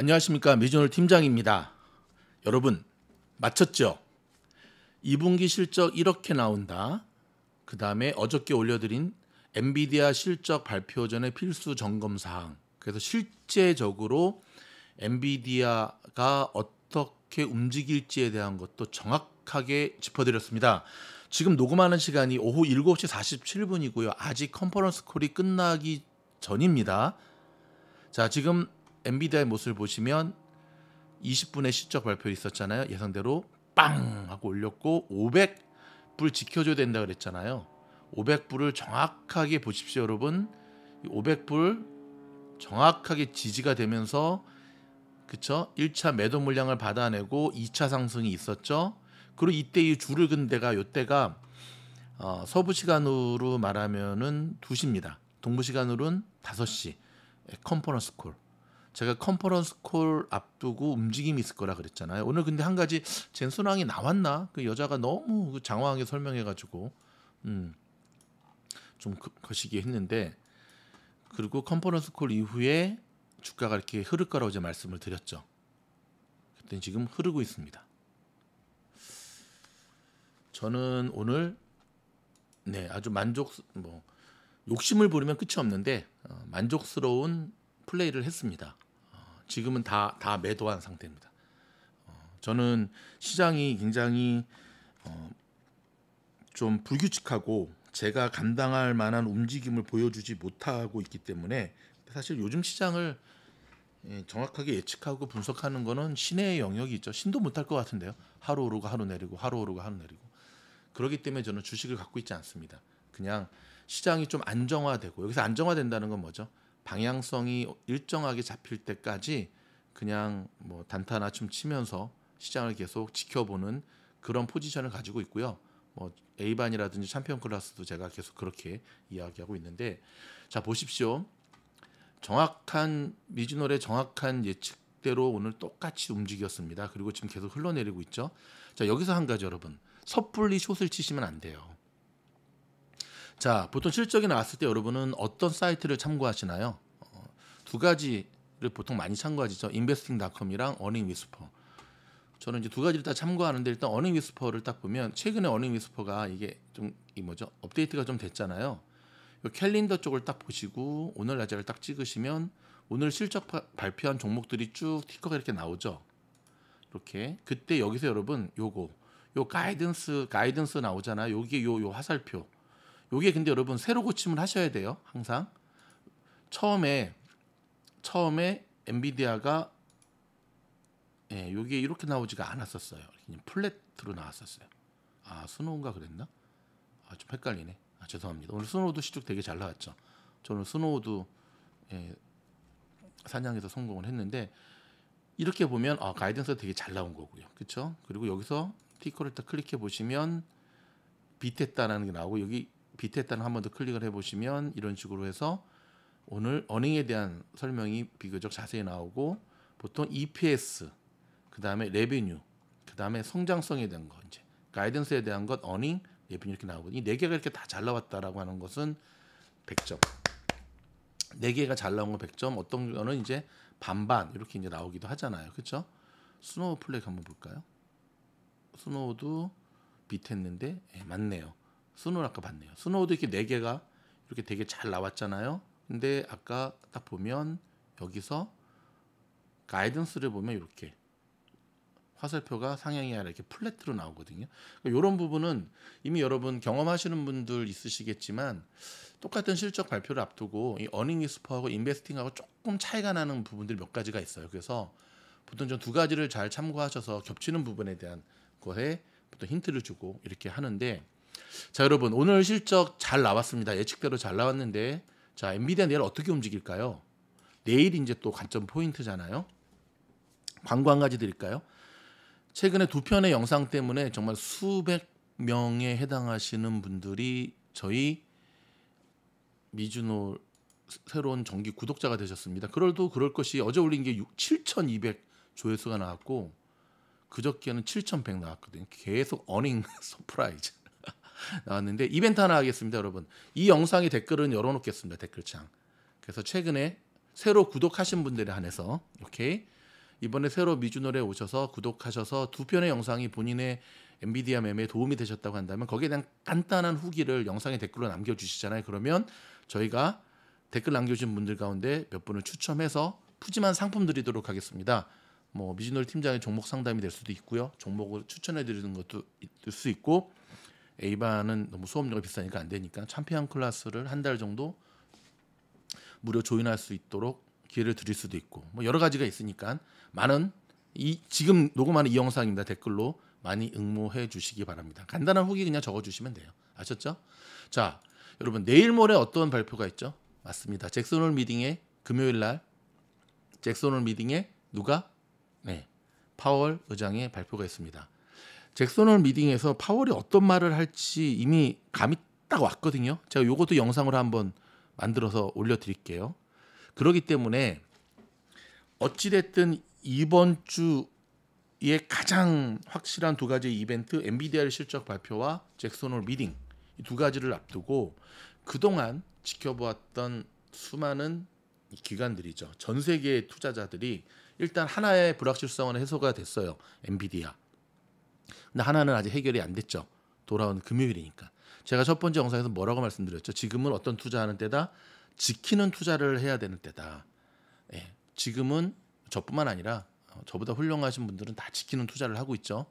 안녕하십니까 미주널 팀장입니다. 여러분 맞췄죠? 2분기 실적 이렇게 나온다. 그 다음에 어저께 올려드린 엔비디아 실적 발표 전에 필수 점검 사항. 그래서 실제적으로 엔비디아가 어떻게 움직일지에 대한 것도 정확하게 짚어드렸습니다. 지금 녹음하는 시간이 오후 7시 47분이고요. 아직 컨퍼런스 콜이 끝나기 전입니다. 자, 지금 엔비디아의 모습을 보시면 20분의 실적 발표 있었잖아요. 예상대로 빵 하고 올렸고 500불 지켜줘야 된다 그랬잖아요. 500불을 정확하게 보십시오, 여러분. 500불 정확하게 지지가 되면서 그쵸? 1차 매도 물량을 받아내고 2차 상승이 있었죠. 그리고 이때 이 줄을 근데가 요때가 어, 서부 시간으로 말하면은 2시입니다. 동부 시간으로는 5시. 컨퍼런스 콜. 제가 컨퍼런스 콜 앞두고 움직임이 있을 거라 그랬잖아요. 오늘 근데 한 가지 젠소랑이 나왔나? 그 여자가 너무 그 장황하게 설명해가지고 음, 좀 그, 거시기 했는데 그리고 컨퍼런스 콜 이후에 주가가 이렇게 흐를 거라고 이제 말씀을 드렸죠. 그때 지금 흐르고 있습니다. 저는 오늘 네 아주 만족 뭐 욕심을 부르면 끝이 없는데 어, 만족스러운 플레이를 했습니다. 지금은 다 다 매도한 상태입니다. 어, 저는 시장이 굉장히 어, 좀 불규칙하고 제가 감당할 만한 움직임을 보여주지 못하고 있기 때문에 사실 요즘 시장을 예, 정확하게 예측하고 분석하는 거는 신의 영역이 있죠. 신도 못할 것 같은데요. 하루 오르고 하루 내리고 하루 오르고 하루 내리고 그러기 때문에 저는 주식을 갖고 있지 않습니다. 그냥 시장이 좀 안정화되고 여기서 안정화된다는 건 뭐죠? 방향성이 일정하게 잡힐 때까지 그냥 뭐 단타나 춤 치면서 시장을 계속 지켜보는 그런 포지션을 가지고 있고요. 뭐 A반이라든지 챔피언 클래스도 제가 계속 그렇게 이야기하고 있는데 자 보십시오. 정확한 미즈노의 정확한 예측대로 오늘 똑같이 움직였습니다. 그리고 지금 계속 흘러내리고 있죠. 자 여기서 한 가지 여러분 섣불리 숏을 치시면 안 돼요. 자, 보통 실적이 나왔을 때 여러분은 어떤 사이트를 참고하시나요? 어, 두 가지를 보통 많이 참고하시죠. investing.com이랑 earningwhisper. 저는 이제 두 가지를 다 참고하는데 일단 earningwhisper를 딱 보면 최근에 earningwhisper가 이게 좀 이 뭐죠? 업데이트가 좀 됐잖아요. 요 캘린더 쪽을 딱 보시고 오늘 날짜를 딱 찍으시면 오늘 실적 파, 발표한 종목들이 쭉 티커가 이렇게 나오죠. 이렇게 그때 여기서 여러분 요거 요 가이던스 가이던스 나오잖아요. 여기 요요 화살표 요게 근데 여러분 새로 고침을 하셔야 돼요. 항상 처음에 처음에 엔비디아가 예, 요게 이렇게 나오지가 않았었어요. 그냥 플랫으로 나왔었어요. 아, 스노우인가 그랬나? 아, 좀 헷갈리네. 아, 죄송합니다. 오늘 스노우도 시축 되게 잘 나왔죠. 저는 스노우도 예, 사냥에서 성공을 했는데 이렇게 보면 아, 가이던스가 되게 잘 나온 거고요. 그렇죠? 그리고 여기서 티커를 딱 클릭해 보시면 비테타라는 게 나오고 여기 비트했다는 한 번 더 클릭을 해보시면 이런 식으로 해서 오늘 어닝에 대한 설명이 비교적 자세히 나오고 보통 EPS 그 다음에 레베뉴 그 다음에 성장성에 대한 거 이제 가이던스에 대한 것 어닝 레베뉴 이렇게 나오거든요. 이네 개가 이렇게 다 잘 나왔다라고 하는 것은 100점. 네 개가 잘 나온 거 100점. 어떤 거는 이제 반반 이렇게 이제 나오기도 하잖아요. 그렇죠? 스노우 플렉 한번 볼까요? 스노우도 비트했는데 예, 맞네요. 스노우 아까 봤네요. 스노우도 이렇게 네 개가 이렇게 되게 잘 나왔잖아요. 근데 아까 딱 보면 여기서 가이던스를 보면 이렇게 화살표가 상향이 아니라 이렇게 플랫으로 나오거든요. 그러니까 이런 부분은 이미 여러분 경험하시는 분들 있으시겠지만 똑같은 실적 발표를 앞두고 이 어닝 리스퍼하고 인베스팅하고 조금 차이가 나는 부분들이 몇 가지가 있어요. 그래서 보통 전 두 가지를 잘 참고하셔서 겹치는 부분에 대한 것에 보통 힌트를 주고 이렇게 하는데 자 여러분 오늘 실적 잘 나왔습니다. 예측대로 잘 나왔는데 자 엔비디아 내일 어떻게 움직일까요? 내일 이제 또 관점 포인트잖아요. 광고 한 가지 드릴까요? 최근에 두 편의 영상 때문에 정말 수백 명에 해당하시는 분들이 저희 미주노 새로운 정기 구독자가 되셨습니다. 그럴도 그럴 것이 어제 올린 게 6, 7,200 조회수가 나왔고 그저께는 7,100 나왔거든요. 계속 어닝 서프라이즈. 나왔는데 이벤트 하나 하겠습니다, 여러분. 이 영상의 댓글은 열어놓겠습니다, 댓글창. 그래서 최근에 새로 구독하신 분들에 한해서 오케이 이번에 새로 미주노래 오셔서 구독하셔서 두 편의 영상이 본인의 엔비디아 매매에 도움이 되셨다고 한다면 거기에 대한 간단한 후기를 영상의 댓글로 남겨주시잖아요. 그러면 저희가 댓글 남겨주신 분들 가운데 몇 분을 추첨해서 푸짐한 상품 드리도록 하겠습니다. 뭐 미주노래 팀장의 종목 상담이 될 수도 있고요. 종목을 추천해 드리는 것도 있을 수 있고 A반은 너무 수업료가 비싸니까 안 되니까 참피언 클래스를 한 달 정도 무료 조인할 수 있도록 기회를 드릴 수도 있고 뭐 여러 가지가 있으니까 많은 이 지금 녹음하는 이 영상입니다. 댓글로 많이 응모해 주시기 바랍니다. 간단한 후기 그냥 적어 주시면 돼요. 아셨죠? 자, 여러분 내일 모레 어떤 발표가 있죠? 맞습니다. 잭슨홀 미팅에 금요일 날 잭슨홀 미팅에 누가 네. 파월 의장의 발표가 있습니다. 잭슨홀 미딩에서 파월이 어떤 말을 할지 이미 감이 딱 왔거든요. 제가 요것도 영상으로 한번 만들어서 올려드릴게요. 그러기 때문에 어찌됐든 이번 주에 가장 확실한 두 가지 이벤트 엔비디아의 실적 발표와 잭슨홀 미딩 이두 가지를 앞두고 그동안 지켜보았던 수많은 기관들이죠. 전 세계의 투자자들이 일단 하나의 불확실성은 해소가 됐어요. 엔비디아. 근데 하나는 아직 해결이 안 됐죠. 돌아온 금요일이니까. 제가 첫 번째 영상에서 뭐라고 말씀드렸죠. 지금은 어떤 투자하는 때다. 지키는 투자를 해야 되는 때다. 예. 지금은 저뿐만 아니라 어, 저보다 훌륭하신 분들은 다 지키는 투자를 하고 있죠.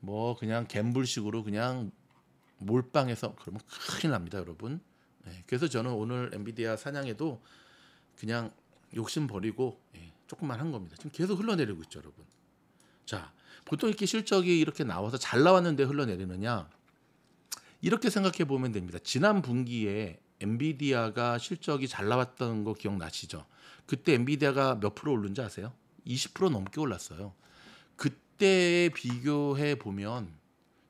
뭐 그냥 갬블식으로 그냥 몰빵해서 그러면 큰일 납니다, 여러분. 예. 그래서 저는 오늘 엔비디아 사냥에도 그냥 욕심 버리고 예. 조금만 한 겁니다. 지금 계속 흘러내리고 있죠, 여러분. 자, 보통 이렇게 실적이 이렇게 나와서 잘 나왔는데 흘러내리느냐? 이렇게 생각해 보면 됩니다. 지난 분기에 엔비디아가 실적이 잘 나왔던 거 기억나시죠? 그때 엔비디아가 몇 프로 오른지 아세요? 20% 넘게 올랐어요. 그때 비교해 보면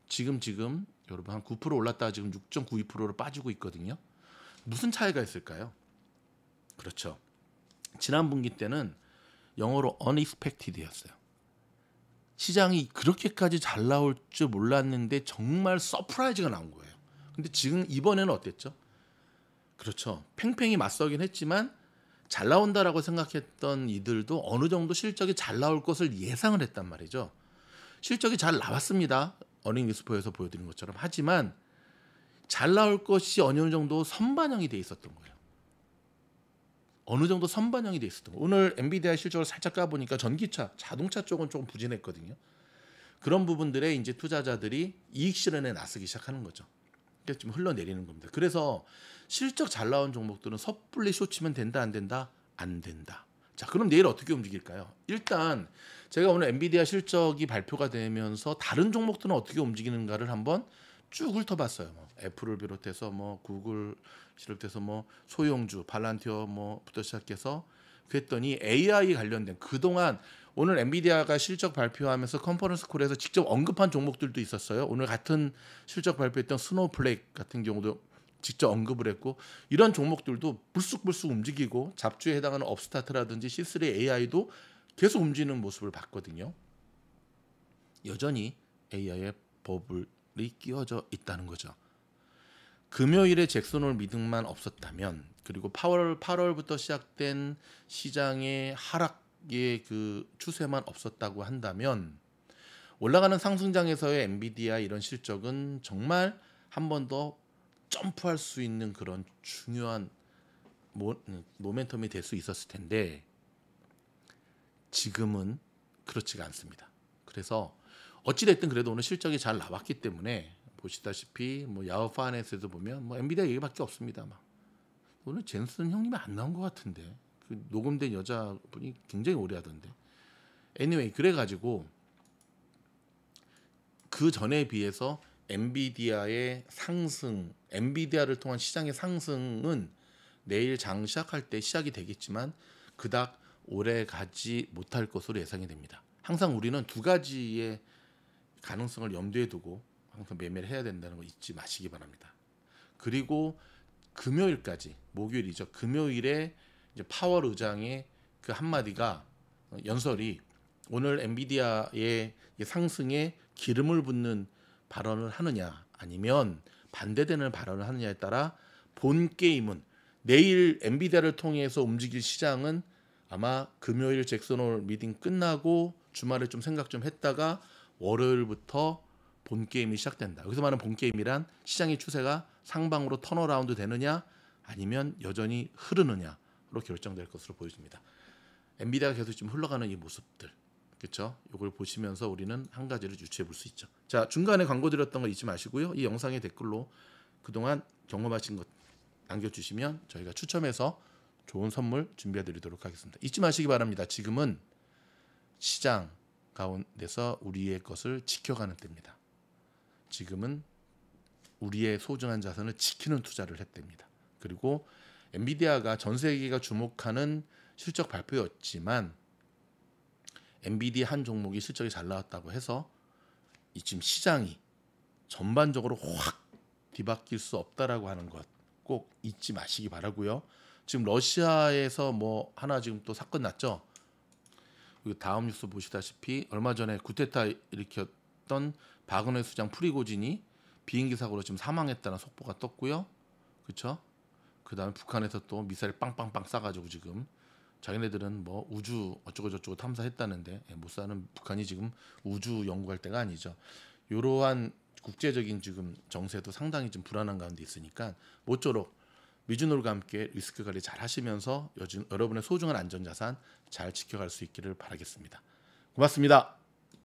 지금 지금 여러분 한9% 올랐다가 지금 6.92%로 빠지고 있거든요. 무슨 차이가 있을까요? 그렇죠. 지난 분기 때는 영어로 unexpected였어요. 시장이 그렇게까지 잘 나올 줄 몰랐는데 정말 서프라이즈가 나온 거예요. 근데 지금 이번에는 어땠죠? 그렇죠. 팽팽히 맞서긴 했지만 잘 나온다라고 생각했던 이들도 어느 정도 실적이 잘 나올 것을 예상을 했단 말이죠. 실적이 잘 나왔습니다. 어닝뉴스포에서 보여드린 것처럼. 하지만 잘 나올 것이 어느 정도 선반영이 돼 있었던 거예요. 어느 정도 선반영이 돼 있었던 거. 오늘 엔비디아 실적을 살짝 까보니까 전기차, 자동차 쪽은 조금 부진했거든요. 그런 부분들에 이제 투자자들이 이익 실현에 나서기 시작하는 거죠. 그게 좀 흘러내리는 겁니다. 그래서 실적 잘 나온 종목들은 섣불리 쇼치면 된다 안 된다 안 된다. 자 그럼 내일 어떻게 움직일까요? 일단 제가 오늘 엔비디아 실적이 발표가 되면서 다른 종목들은 어떻게 움직이는가를 한번 쭉 훑어봤어요. 뭐 애플을 비롯해서 뭐 구글 비롯해서 뭐소형주 발란티어 뭐부터 시작해서 그랬더니 AI 관련된 그동안 오늘 엔비디아가 실적 발표하면서 컨퍼런스 콜에서 직접 언급한 종목들도 있었어요. 오늘 같은 실적 발표했던 스노우플렉 같은 경우도 직접 언급을 했고 이런 종목들도 불쑥불쑥 움직이고 잡주에 해당하는 업스타트라든지 C3 AI도 계속 움직이는 모습을 봤거든요. 여전히 AI의 버블 끼워져 있다는 거죠. 금요일에 잭슨홀 미등만 없었다면 그리고 8월 8월부터 시작된 시장의 하락의 그 추세만 없었다고 한다면 올라가는 상승장에서의 엔비디아 이런 실적은 정말 한 번 더 점프할 수 있는 그런 중요한 모, 모멘텀이 될 수 있었을 텐데 지금은 그렇지가 않습니다. 그래서 어찌됐든 그래도 오늘 실적이 잘 나왔기 때문에 보시다시피 뭐 야후 파이낸스에서 보면 뭐 엔비디아 얘기밖에 없습니다. 막. 오늘 젠슨 형님이 안 나온 것 같은데 그 녹음된 여자분이 굉장히 오래 하던데. anyway 그래가지고 그 전에 비해서 엔비디아의 상승, 엔비디아를 통한 시장의 상승은 내일 장 시작할 때 시작이 되겠지만 그닥 오래 가지 못할 것으로 예상이 됩니다. 항상 우리는 두 가지의 가능성을 염두에 두고 항상 매매를 해야 된다는 거 잊지 마시기 바랍니다. 그리고 금요일까지 목요일이죠. 금요일에 이제 파월 의장의 그 한마디가 연설이 오늘 엔비디아의 상승에 기름을 붓는 발언을 하느냐 아니면 반대되는 발언을 하느냐에 따라 본 게임은 내일 엔비디아를 통해서 움직일 시장은 아마 금요일 잭슨홀 미팅 끝나고 주말에 좀 생각 좀 했다가 월요일부터 본 게임이 시작된다. 여기서 말하는 본 게임이란 시장의 추세가 상방으로 턴어라운드 되느냐 아니면 여전히 흐르느냐로 결정될 것으로 보여집니다. 엔비디아가 계속 지금 흘러가는 이 모습들. 그렇죠? 이걸 보시면서 우리는 한 가지를 유추해 볼 수 있죠. 자, 중간에 광고 드렸던 거 잊지 마시고요. 이 영상의 댓글로 그동안 경험하신 것 남겨 주시면 저희가 추첨해서 좋은 선물 준비해 드리도록 하겠습니다. 잊지 마시기 바랍니다. 지금은 시장 가운데서 우리의 것을 지켜가는 때입니다. 지금은 우리의 소중한 자산을 지키는 투자를 했답니다. 그리고 엔비디아가 전 세계가 주목하는 실적 발표였지만 엔비디아 한 종목이 실적이 잘 나왔다고 해서 지금 시장이 전반적으로 확 뒤바뀔 수 없다라고 하는 것 꼭 잊지 마시기 바라고요. 지금 러시아에서 뭐 하나 지금 또 사건 났죠. 그리고 다음 뉴스 보시다시피 얼마 전에 구테타 일으켰던 바그혜 수장 프리고진이 비행기 사고로 지금 사망했다는 속보가 떴고요. 그렇죠? 그다음에 북한에서 또 미사일 빵빵빵 쏴가지고 지금 자기네들은 뭐 우주 어쩌고 저쩌고 탐사했다는데 예, 못 사는 북한이 지금 우주 연구할 때가 아니죠. 이러한 국제적인 지금 정세도 상당히 좀 불안한 가운데 있으니까 모쪼록 미주노과 함께 리스크 관리 잘 하시면서 여러분의 소중한 안전자산 잘 지켜갈 수 있기를 바라겠습니다. 고맙습니다.